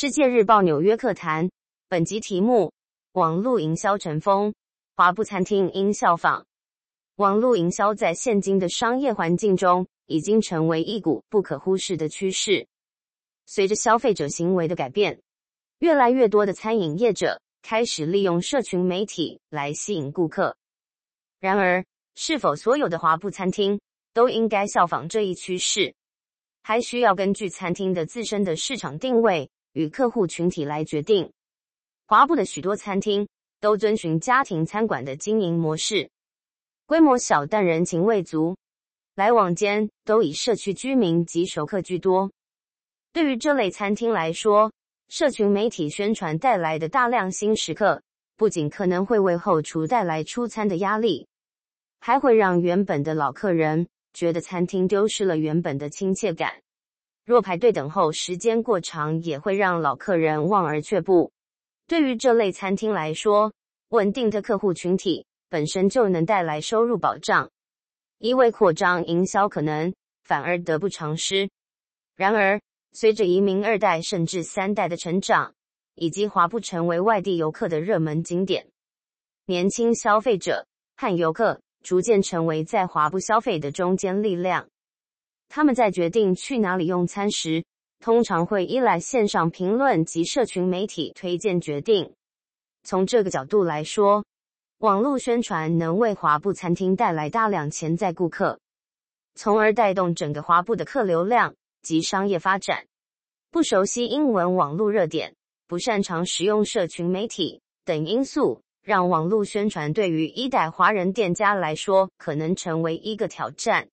世界日报纽约客谈，本集题目：网络营销成风，华埠餐厅应效仿。网络营销在现今的商业环境中已经成为一股不可忽视的趋势。随着消费者行为的改变，越来越多的餐饮业者开始利用社群媒体来吸引顾客。然而，是否所有的华埠餐厅都应该效仿这一趋势，还需要根据餐厅的自身的市场定位。与客户群体来决定。华埠的许多餐厅都遵循家庭餐馆的经营模式，规模小但人情味足，来往间都以社区居民及熟客居多。对于这类餐厅来说，社群媒体宣传带来的大量新食客，不仅可能会为后厨带来出餐的压力，还会让原本的老客人觉得餐厅丢失了原本的亲切感。若排队等候时间过长，也会让老客人望而却步。对于这类餐厅来说，稳定的客户群体本身就能带来收入保障。一味扩张营销，可能反而得不偿失。然而，随着移民二代甚至三代的成长，以及华埠成为外地游客的热门景点，年轻消费者和游客逐渐成为在华埠消费的中坚力量。他们在决定去哪里用餐时，通常会依赖线上评论及社群媒体推荐决定。从这个角度来说，网络宣传能为华埠餐厅带来大量潜在顾客，从而带动整个华埠的客流量及商业发展。不熟悉英文网络热点、不擅长使用社群媒体等因素，让网络宣传对于一代华人店家来说可能成为一个挑战。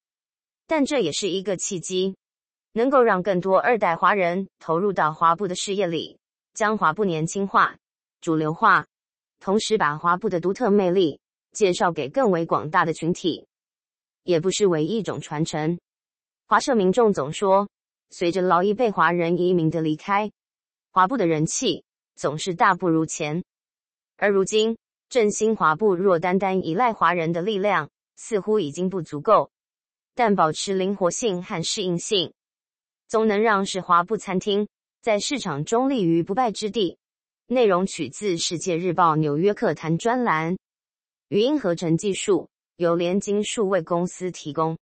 但这也是一个契机，能够让更多二代华人投入到华埠的事业里，将华埠年轻化、主流化，同时把华埠的独特魅力介绍给更为广大的群体，也不失为一种传承。华社民众总说，随着劳一被华人移民的离开，华埠的人气总是大不如前。而如今振兴华埠，若单单依赖华人的力量，似乎已经不足够。但保持灵活性和适应性，总能让使华布餐厅在市场中立于不败之地。内容取自《世界日报》纽约客谈专栏。语音合成技术由联金数位公司提供。